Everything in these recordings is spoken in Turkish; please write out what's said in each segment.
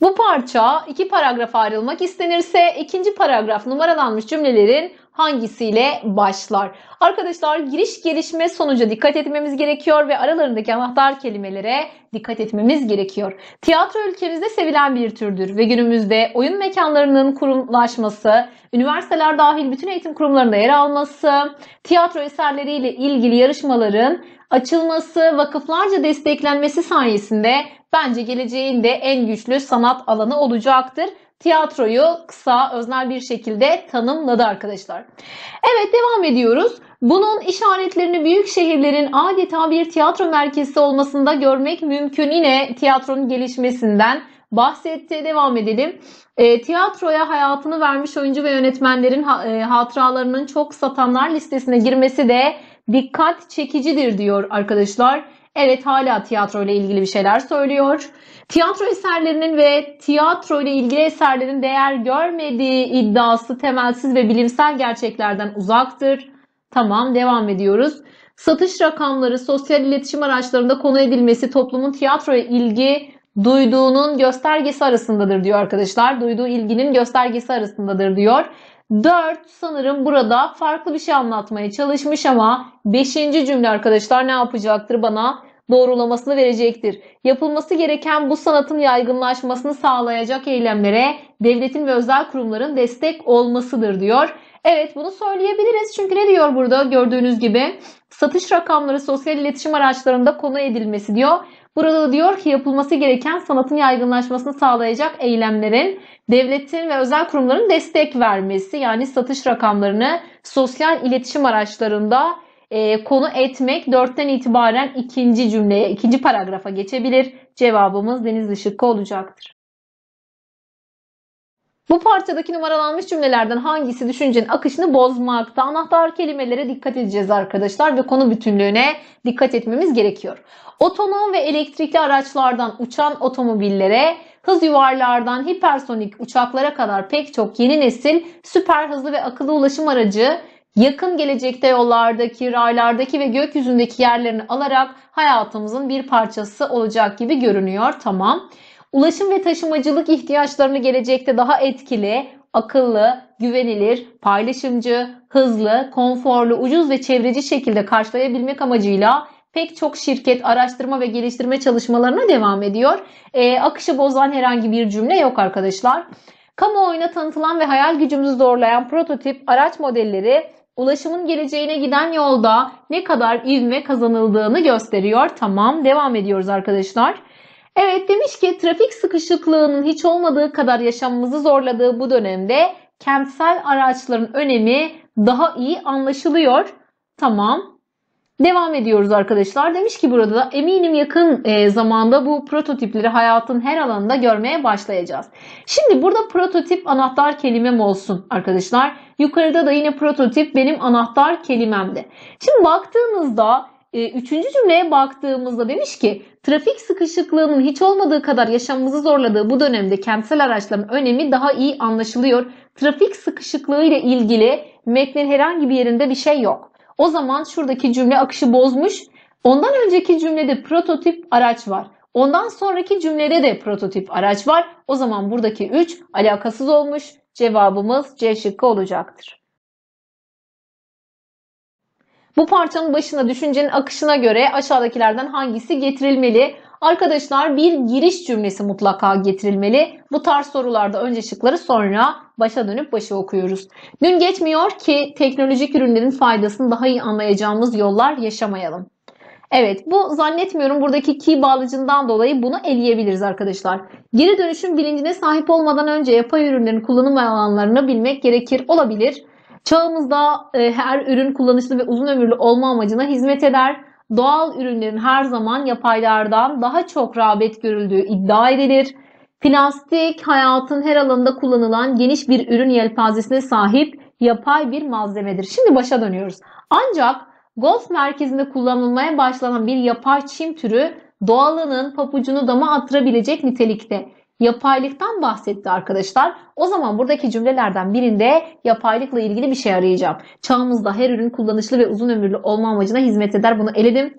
Bu parça iki paragraf ayrılmak istenirse ikinci paragraf numaralanmış cümlelerin hangisiyle başlar? Arkadaşlar giriş gelişme sonuca dikkat etmemiz gerekiyor ve aralarındaki anahtar kelimelere dikkat etmemiz gerekiyor. Tiyatro ülkemizde sevilen bir türdür ve günümüzde oyun mekanlarının kurumlaşması, üniversiteler dahil bütün eğitim kurumlarında yer alması, tiyatro eserleriyle ilgili yarışmaların açılması, vakıflarca desteklenmesi sayesinde bence geleceğin de en güçlü sanat alanı olacaktır tiyatroyu kısa, öznel bir şekilde tanımladı arkadaşlar. Evet devam ediyoruz. Bunun işaretlerini büyük şehirlerin adeta bir tiyatro merkezi olmasında görmek mümkün. Yine tiyatronun gelişmesinden bahsetti. Devam edelim. E, tiyatroya hayatını vermiş oyuncu ve yönetmenlerin e, hatıralarının çok satanlar listesine girmesi de dikkat çekicidir diyor arkadaşlar. Evet hala tiyatro ile ilgili bir şeyler söylüyor. Tiyatro eserlerinin ve tiyatro ile ilgili eserlerin değer görmediği iddiası temelsiz ve bilimsel gerçeklerden uzaktır. Tamam devam ediyoruz. Satış rakamları sosyal iletişim araçlarında konu edilmesi toplumun tiyatroya ilgi duyduğunun göstergesi arasındadır diyor arkadaşlar. Duyduğu ilginin göstergesi arasındadır diyor. 4 sanırım burada farklı bir şey anlatmaya çalışmış ama 5. cümle arkadaşlar ne yapacaktır bana? Doğrulamasını verecektir. Yapılması gereken bu sanatın yaygınlaşmasını sağlayacak eylemlere devletin ve özel kurumların destek olmasıdır diyor. Evet bunu söyleyebiliriz çünkü ne diyor burada gördüğünüz gibi satış rakamları sosyal iletişim araçlarında konu edilmesi diyor. Burada diyor ki yapılması gereken sanatın yaygınlaşmasını sağlayacak eylemlerin devletin ve özel kurumların destek vermesi yani satış rakamlarını sosyal iletişim araçlarında e, konu etmek dörtten itibaren ikinci cümleye, ikinci paragrafa geçebilir. Cevabımız Deniz Işıkkı olacaktır. Bu parçadaki numaralanmış cümlelerden hangisi düşüncenin akışını bozmakta? Anahtar kelimelere dikkat edeceğiz arkadaşlar ve konu bütünlüğüne dikkat etmemiz gerekiyor. Otonom ve elektrikli araçlardan uçan otomobillere, hız yuvarlardan hipersonik uçaklara kadar pek çok yeni nesil süper hızlı ve akıllı ulaşım aracı yakın gelecekte yollardaki, raylardaki ve gökyüzündeki yerlerini alarak hayatımızın bir parçası olacak gibi görünüyor. Tamam ulaşım ve taşımacılık ihtiyaçlarını gelecekte daha etkili, akıllı, güvenilir, paylaşımcı, hızlı, konforlu, ucuz ve çevreci şekilde karşılayabilmek amacıyla pek çok şirket araştırma ve geliştirme çalışmalarına devam ediyor. E, akışı bozan herhangi bir cümle yok arkadaşlar. Kamuoyuna tanıtılan ve hayal gücümüzü zorlayan prototip araç modelleri ulaşımın geleceğine giden yolda ne kadar ivme kazanıldığını gösteriyor. Tamam devam ediyoruz arkadaşlar. Evet demiş ki trafik sıkışıklığının hiç olmadığı kadar yaşamımızı zorladığı bu dönemde kentsel araçların önemi daha iyi anlaşılıyor. Tamam. Devam ediyoruz arkadaşlar. Demiş ki burada da eminim yakın e, zamanda bu prototipleri hayatın her alanında görmeye başlayacağız. Şimdi burada prototip anahtar kelimem olsun arkadaşlar. Yukarıda da yine prototip benim anahtar kelimemdi. Şimdi baktığınızda e, üçüncü cümleye baktığımızda demiş ki trafik sıkışıklığının hiç olmadığı kadar yaşamımızı zorladığı bu dönemde kentsel araçların önemi daha iyi anlaşılıyor. Trafik sıkışıklığı ile ilgili metnin herhangi bir yerinde bir şey yok. O zaman şuradaki cümle akışı bozmuş. Ondan önceki cümlede prototip araç var. Ondan sonraki cümlede de prototip araç var. O zaman buradaki 3 alakasız olmuş. Cevabımız C şıkkı olacaktır. Bu parçanın başına düşüncenin akışına göre aşağıdakilerden hangisi getirilmeli? Arkadaşlar bir giriş cümlesi mutlaka getirilmeli. Bu tarz sorularda önce şıkları sonra başa dönüp başa okuyoruz. Gün geçmiyor ki teknolojik ürünlerin faydasını daha iyi anlayacağımız yollar yaşamayalım. Evet bu zannetmiyorum buradaki ki bağlacından dolayı bunu eleyebiliriz arkadaşlar. Geri dönüşüm bilincine sahip olmadan önce yapay ürünlerin kullanım alanlarını bilmek gerekir olabilir. Çağımızda e, her ürün kullanışlı ve uzun ömürlü olma amacına hizmet eder. Doğal ürünlerin her zaman yapaylardan daha çok rağbet görüldüğü iddia edilir. Plastik hayatın her alanında kullanılan geniş bir ürün yelpazesine sahip yapay bir malzemedir. Şimdi başa dönüyoruz. Ancak golf merkezinde kullanılmaya başlanan bir yapay çim türü doğalının papucunu dama attırabilecek nitelikte yapaylıktan bahsetti arkadaşlar. O zaman buradaki cümlelerden birinde yapaylıkla ilgili bir şey arayacağım. Çağımızda her ürün kullanışlı ve uzun ömürlü olma amacına hizmet eder. Bunu eledim.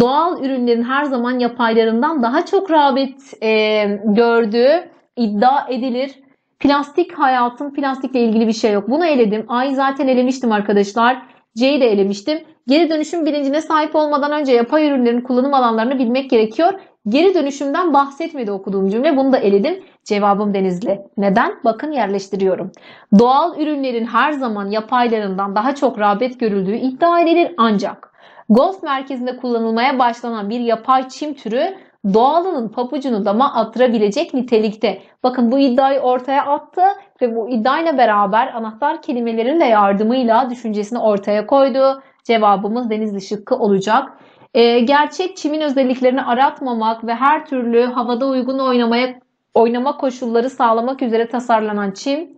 Doğal ürünlerin her zaman yapaylarından daha çok rağbet e, gördüğü iddia edilir. Plastik hayatın plastikle ilgili bir şey yok. Bunu eledim. A'yı zaten elemiştim arkadaşlar. C'yi de elemiştim. Geri dönüşüm bilincine sahip olmadan önce yapay ürünlerin kullanım alanlarını bilmek gerekiyor. Geri dönüşümden bahsetmedi okuduğum cümle. Bunu da eledim. Cevabım Denizli. Neden? Bakın yerleştiriyorum. Doğal ürünlerin her zaman yapaylarından daha çok rağbet görüldüğü iddia edilir ancak golf merkezinde kullanılmaya başlanan bir yapay çim türü doğalının papucunu dama attırabilecek nitelikte. Bakın bu iddiayı ortaya attı ve bu iddiayla beraber anahtar kelimelerin de yardımıyla düşüncesini ortaya koydu. Cevabımız Denizli şıkkı olacak. E, gerçek çimin özelliklerini aratmamak ve her türlü havada uygun oynamaya oynama koşulları sağlamak üzere tasarlanan çim,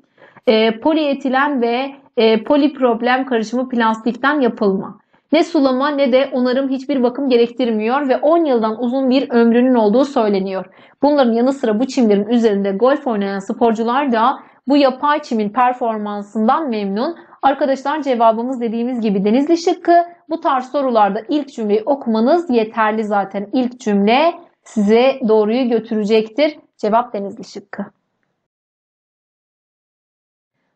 e, polietilen ve e, poliproblem karışımı plastikten yapılma. Ne sulama ne de onarım hiçbir bakım gerektirmiyor ve 10 yıldan uzun bir ömrünün olduğu söyleniyor. Bunların yanı sıra bu çimlerin üzerinde golf oynayan sporcular da bu yapay çimin performansından memnun. Arkadaşlar cevabımız dediğimiz gibi Denizli şıkkı. Bu tarz sorularda ilk cümleyi okumanız yeterli zaten. İlk cümle size doğruyu götürecektir. Cevap Denizli şıkkı.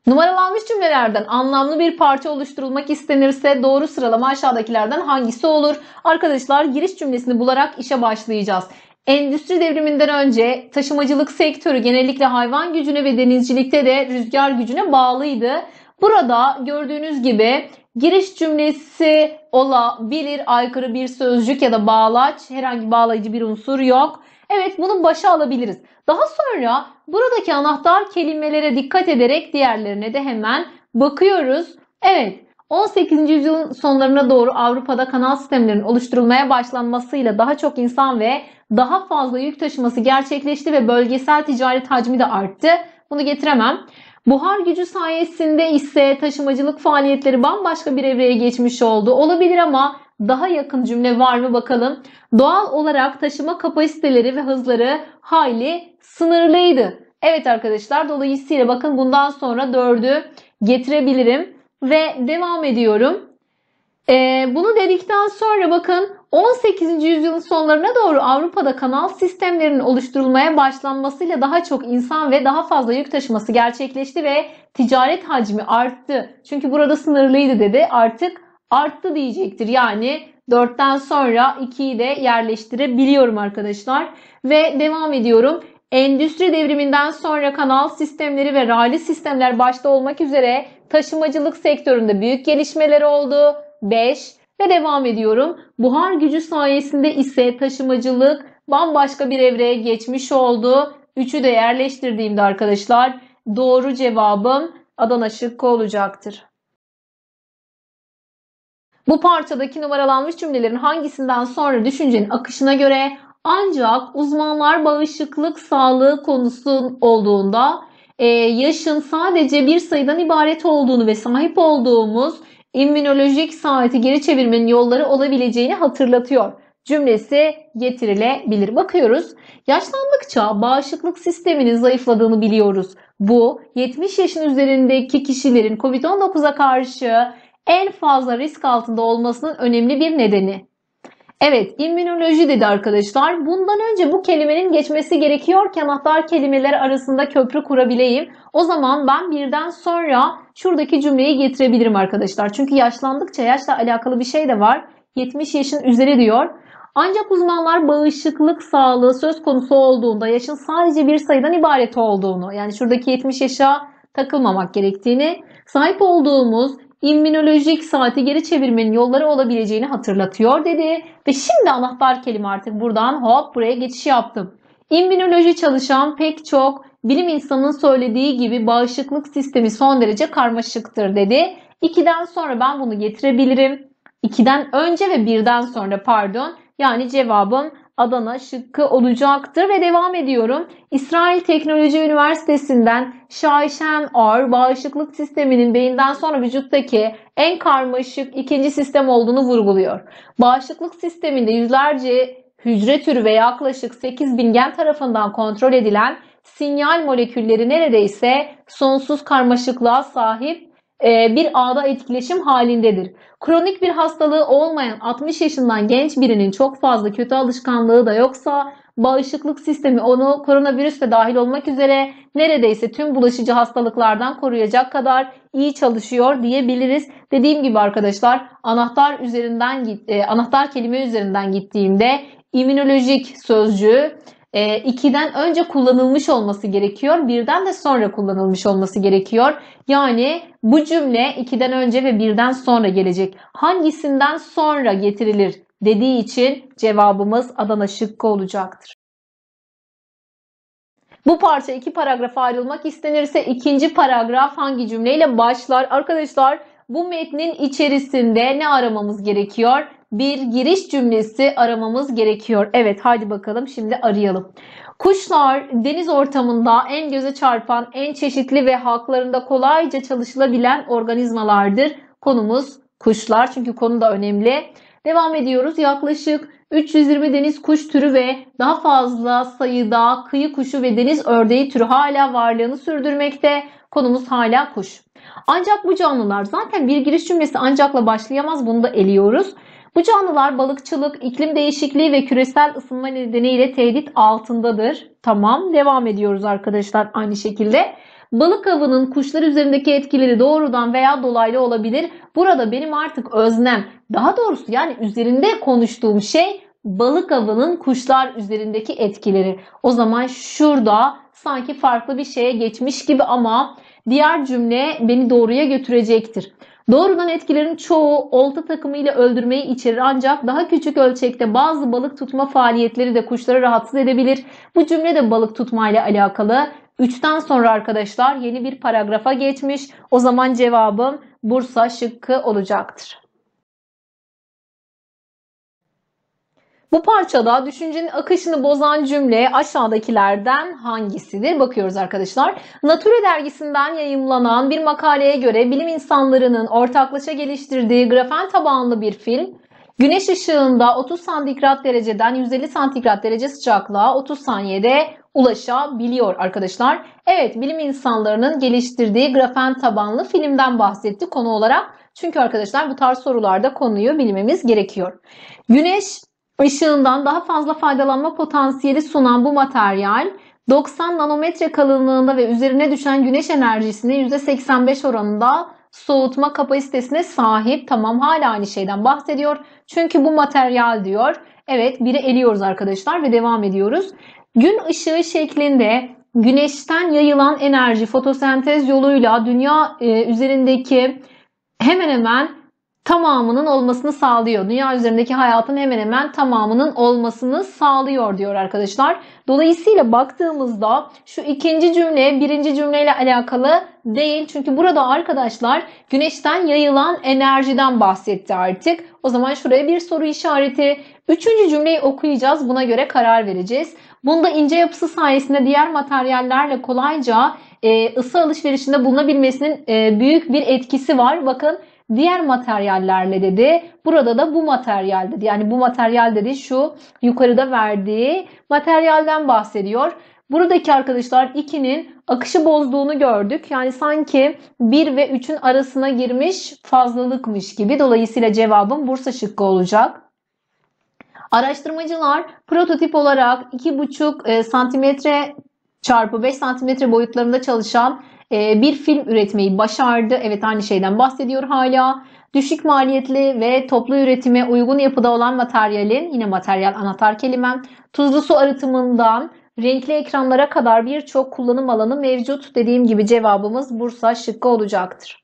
Numaralanmış cümlelerden anlamlı bir parça oluşturulmak istenirse doğru sıralama aşağıdakilerden hangisi olur? Arkadaşlar giriş cümlesini bularak işe başlayacağız. Endüstri devriminden önce taşımacılık sektörü genellikle hayvan gücüne ve denizcilikte de rüzgar gücüne bağlıydı. Burada gördüğünüz gibi giriş cümlesi olabilir aykırı bir sözcük ya da bağlaç herhangi bağlayıcı bir unsur yok. Evet bunu başa alabiliriz. Daha sonra buradaki anahtar kelimelere dikkat ederek diğerlerine de hemen bakıyoruz. Evet 18. yüzyılın sonlarına doğru Avrupa'da kanal sistemlerinin oluşturulmaya başlanmasıyla daha çok insan ve daha fazla yük taşıması gerçekleşti ve bölgesel ticaret hacmi de arttı. Bunu getiremem. Buhar gücü sayesinde ise taşımacılık faaliyetleri bambaşka bir evreye geçmiş oldu. Olabilir ama daha yakın cümle var mı bakalım. Doğal olarak taşıma kapasiteleri ve hızları hayli sınırlıydı. Evet arkadaşlar dolayısıyla bakın bundan sonra dördü getirebilirim ve devam ediyorum. Ee, bunu dedikten sonra bakın 18. yüzyılın sonlarına doğru Avrupa'da kanal sistemlerinin oluşturulmaya başlanmasıyla daha çok insan ve daha fazla yük taşıması gerçekleşti ve ticaret hacmi arttı. Çünkü burada sınırlıydı dedi. Artık arttı diyecektir. Yani 4'ten sonra 2'yi de yerleştirebiliyorum arkadaşlar. Ve devam ediyorum. Endüstri devriminden sonra kanal sistemleri ve raylı sistemler başta olmak üzere taşımacılık sektöründe büyük gelişmeler oldu. 5. Ve devam ediyorum. Buhar gücü sayesinde ise taşımacılık bambaşka bir evreye geçmiş oldu. Üçü de yerleştirdiğimde arkadaşlar doğru cevabım Adana şıkkı olacaktır. Bu parçadaki numaralanmış cümlelerin hangisinden sonra düşüncenin akışına göre ancak uzmanlar bağışıklık sağlığı konusu olduğunda e, yaşın sadece bir sayıdan ibaret olduğunu ve sahip olduğumuz immünolojik saati geri çevirmenin yolları olabileceğini hatırlatıyor cümlesi getirilebilir. Bakıyoruz. Yaşlandıkça bağışıklık sisteminin zayıfladığını biliyoruz. Bu 70 yaşın üzerindeki kişilerin COVID-19'a karşı en fazla risk altında olmasının önemli bir nedeni. Evet, immünoloji dedi arkadaşlar. Bundan önce bu kelimenin geçmesi gerekiyor ki anahtar kelimeler arasında köprü kurabileyim. O zaman ben birden sonra şuradaki cümleyi getirebilirim arkadaşlar. Çünkü yaşlandıkça yaşla alakalı bir şey de var. 70 yaşın üzeri diyor. Ancak uzmanlar bağışıklık sağlığı söz konusu olduğunda yaşın sadece bir sayıdan ibaret olduğunu, yani şuradaki 70 yaşa takılmamak gerektiğini, sahip olduğumuz immünolojik saati geri çevirmenin yolları olabileceğini hatırlatıyor dedi. Ve şimdi anahtar kelime artık buradan hop buraya geçiş yaptım. İmmünoloji çalışan pek çok bilim insanının söylediği gibi bağışıklık sistemi son derece karmaşıktır dedi. 2'den sonra ben bunu getirebilirim. 2'den önce ve birden sonra pardon. Yani cevabım Adana şıkkı olacaktır ve devam ediyorum. İsrail Teknoloji Üniversitesi'nden Şayşen Ar bağışıklık sisteminin beyinden sonra vücuttaki en karmaşık ikinci sistem olduğunu vurguluyor. Bağışıklık sisteminde yüzlerce hücre türü ve yaklaşık 8 bin gen tarafından kontrol edilen sinyal molekülleri neredeyse sonsuz karmaşıklığa sahip e, bir ağda etkileşim halindedir. Kronik bir hastalığı olmayan 60 yaşından genç birinin çok fazla kötü alışkanlığı da yoksa bağışıklık sistemi onu koronavirüs de dahil olmak üzere neredeyse tüm bulaşıcı hastalıklardan koruyacak kadar iyi çalışıyor diyebiliriz. Dediğim gibi arkadaşlar anahtar üzerinden e, anahtar kelime üzerinden gittiğimde immünolojik sözcüğü e, ee, 2'den önce kullanılmış olması gerekiyor. Birden de sonra kullanılmış olması gerekiyor. Yani bu cümle 2'den önce ve birden sonra gelecek. Hangisinden sonra getirilir dediği için cevabımız Adana şıkkı olacaktır. Bu parça iki paragrafa ayrılmak istenirse ikinci paragraf hangi cümleyle başlar? Arkadaşlar bu metnin içerisinde ne aramamız gerekiyor? bir giriş cümlesi aramamız gerekiyor. Evet hadi bakalım şimdi arayalım. Kuşlar deniz ortamında en göze çarpan, en çeşitli ve halklarında kolayca çalışılabilen organizmalardır. Konumuz kuşlar çünkü konu da önemli. Devam ediyoruz. Yaklaşık 320 deniz kuş türü ve daha fazla sayıda kıyı kuşu ve deniz ördeği türü hala varlığını sürdürmekte. Konumuz hala kuş. Ancak bu canlılar zaten bir giriş cümlesi ancakla başlayamaz. Bunu da eliyoruz. Bu canlılar balıkçılık, iklim değişikliği ve küresel ısınma nedeniyle tehdit altındadır. Tamam devam ediyoruz arkadaşlar aynı şekilde. Balık avının kuşlar üzerindeki etkileri doğrudan veya dolaylı olabilir. Burada benim artık öznem, daha doğrusu yani üzerinde konuştuğum şey balık avının kuşlar üzerindeki etkileri. O zaman şurada sanki farklı bir şeye geçmiş gibi ama diğer cümle beni doğruya götürecektir. Doğrudan etkilerin çoğu olta takımıyla öldürmeyi içerir ancak daha küçük ölçekte bazı balık tutma faaliyetleri de kuşları rahatsız edebilir. Bu cümle de balık tutmayla alakalı. 3'ten sonra arkadaşlar yeni bir paragrafa geçmiş. O zaman cevabım Bursa şıkkı olacaktır. Bu parçada düşüncenin akışını bozan cümle aşağıdakilerden hangisidir? Bakıyoruz arkadaşlar. Nature dergisinden yayımlanan bir makaleye göre bilim insanlarının ortaklaşa geliştirdiği grafen tabanlı bir film Güneş ışığında 30 santigrat dereceden 150 santigrat derece sıcaklığa 30 saniyede ulaşabiliyor arkadaşlar. Evet bilim insanlarının geliştirdiği grafen tabanlı filmden bahsetti konu olarak. Çünkü arkadaşlar bu tarz sorularda konuyu bilmemiz gerekiyor. Güneş ışığından daha fazla faydalanma potansiyeli sunan bu materyal 90 nanometre kalınlığında ve üzerine düşen güneş enerjisini %85 oranında soğutma kapasitesine sahip. Tamam hala aynı şeyden bahsediyor. Çünkü bu materyal diyor. Evet biri eliyoruz arkadaşlar ve devam ediyoruz. Gün ışığı şeklinde güneşten yayılan enerji fotosentez yoluyla dünya e, üzerindeki hemen hemen tamamının olmasını sağlıyor. Dünya üzerindeki hayatın hemen hemen tamamının olmasını sağlıyor diyor arkadaşlar. Dolayısıyla baktığımızda şu ikinci cümle birinci cümleyle alakalı değil. Çünkü burada arkadaşlar güneşten yayılan enerjiden bahsetti artık. O zaman şuraya bir soru işareti. Üçüncü cümleyi okuyacağız. Buna göre karar vereceğiz. Bunda ince yapısı sayesinde diğer materyallerle kolayca e, ısı alışverişinde bulunabilmesinin e, büyük bir etkisi var. Bakın diğer materyallerle dedi. Burada da bu materyal dedi. Yani bu materyal dedi şu yukarıda verdiği materyalden bahsediyor. Buradaki arkadaşlar 2'nin akışı bozduğunu gördük. Yani sanki 1 ve 3'ün arasına girmiş fazlalıkmış gibi. Dolayısıyla cevabım Bursa şıkkı olacak. Araştırmacılar prototip olarak 2,5 e, santimetre çarpı 5 santimetre boyutlarında çalışan ee, bir film üretmeyi başardı. Evet aynı şeyden bahsediyor hala. Düşük maliyetli ve toplu üretime uygun yapıda olan materyalin yine materyal anahtar kelimem tuzlu su arıtımından renkli ekranlara kadar birçok kullanım alanı mevcut. Dediğim gibi cevabımız Bursa şıkkı olacaktır.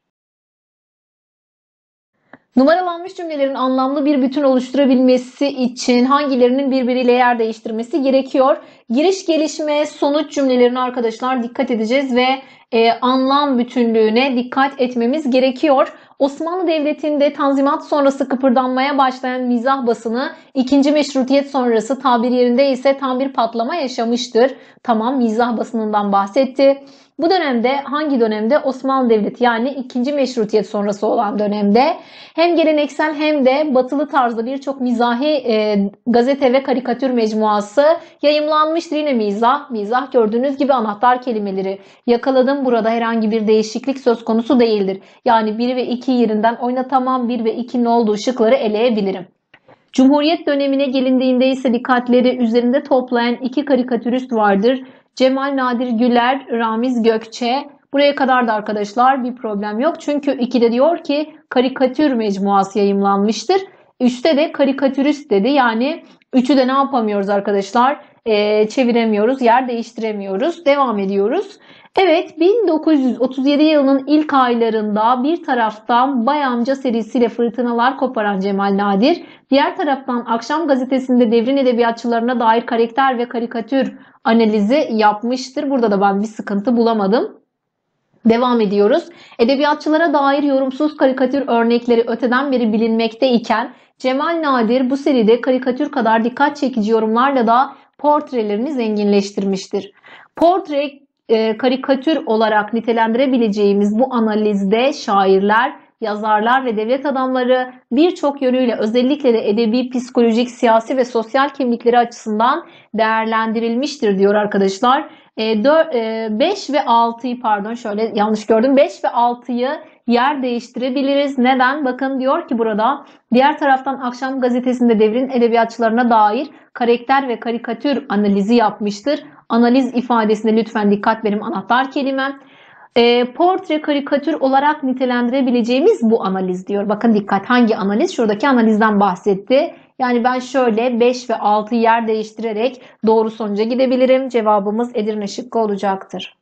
Numaralanmış cümlelerin anlamlı bir bütün oluşturabilmesi için hangilerinin birbiriyle yer değiştirmesi gerekiyor? Giriş, gelişme, sonuç cümlelerine arkadaşlar dikkat edeceğiz ve e, anlam bütünlüğüne dikkat etmemiz gerekiyor. Osmanlı Devleti'nde Tanzimat sonrası kıpırdanmaya başlayan mizah basını ikinci Meşrutiyet sonrası tabir yerinde ise tam bir patlama yaşamıştır. Tamam mizah basınından bahsetti. Bu dönemde hangi dönemde? Osmanlı Devleti yani 2. Meşrutiyet sonrası olan dönemde hem geleneksel hem de batılı tarzda birçok mizahi e, gazete ve karikatür mecmuası yayımlanmıştır. Yine mizah, mizah gördüğünüz gibi anahtar kelimeleri yakaladım. Burada herhangi bir değişiklik söz konusu değildir. Yani 1 ve 2 yerinden oynatamam 1 ve 2'nin olduğu şıkları eleyebilirim. Cumhuriyet dönemine gelindiğinde ise dikkatleri üzerinde toplayan iki karikatürist vardır. Cemal Nadir Güler, Ramiz Gökçe. Buraya kadar da arkadaşlar bir problem yok. Çünkü 2'de diyor ki karikatür mecmuası yayımlanmıştır. Üste de karikatürist dedi. Yani üçü de ne yapamıyoruz arkadaşlar? Ee, çeviremiyoruz, yer değiştiremiyoruz. Devam ediyoruz. Evet 1937 yılının ilk aylarında bir taraftan Bay Amca serisiyle fırtınalar koparan Cemal Nadir, diğer taraftan Akşam gazetesinde devrin edebiyatçılarına dair karakter ve karikatür analizi yapmıştır. Burada da ben bir sıkıntı bulamadım. Devam ediyoruz. Edebiyatçılara dair yorumsuz karikatür örnekleri öteden beri bilinmekte iken Cemal Nadir bu seride karikatür kadar dikkat çekici yorumlarla da portrelerini zenginleştirmiştir. Portre e, karikatür olarak nitelendirebileceğimiz bu analizde şairler yazarlar ve devlet adamları birçok yönüyle özellikle de edebi, psikolojik, siyasi ve sosyal kimlikleri açısından değerlendirilmiştir diyor arkadaşlar. 5 e, e, ve 6'yı pardon şöyle yanlış gördüm. 5 ve 6'yı yer değiştirebiliriz. Neden? Bakın diyor ki burada diğer taraftan akşam gazetesinde devrin edebiyatçılarına dair karakter ve karikatür analizi yapmıştır. Analiz ifadesinde lütfen dikkat benim anahtar kelimem e, portre karikatür olarak nitelendirebileceğimiz bu analiz diyor. Bakın dikkat hangi analiz? Şuradaki analizden bahsetti. Yani ben şöyle 5 ve 6 yer değiştirerek doğru sonuca gidebilirim. Cevabımız Edirne şıkkı olacaktır.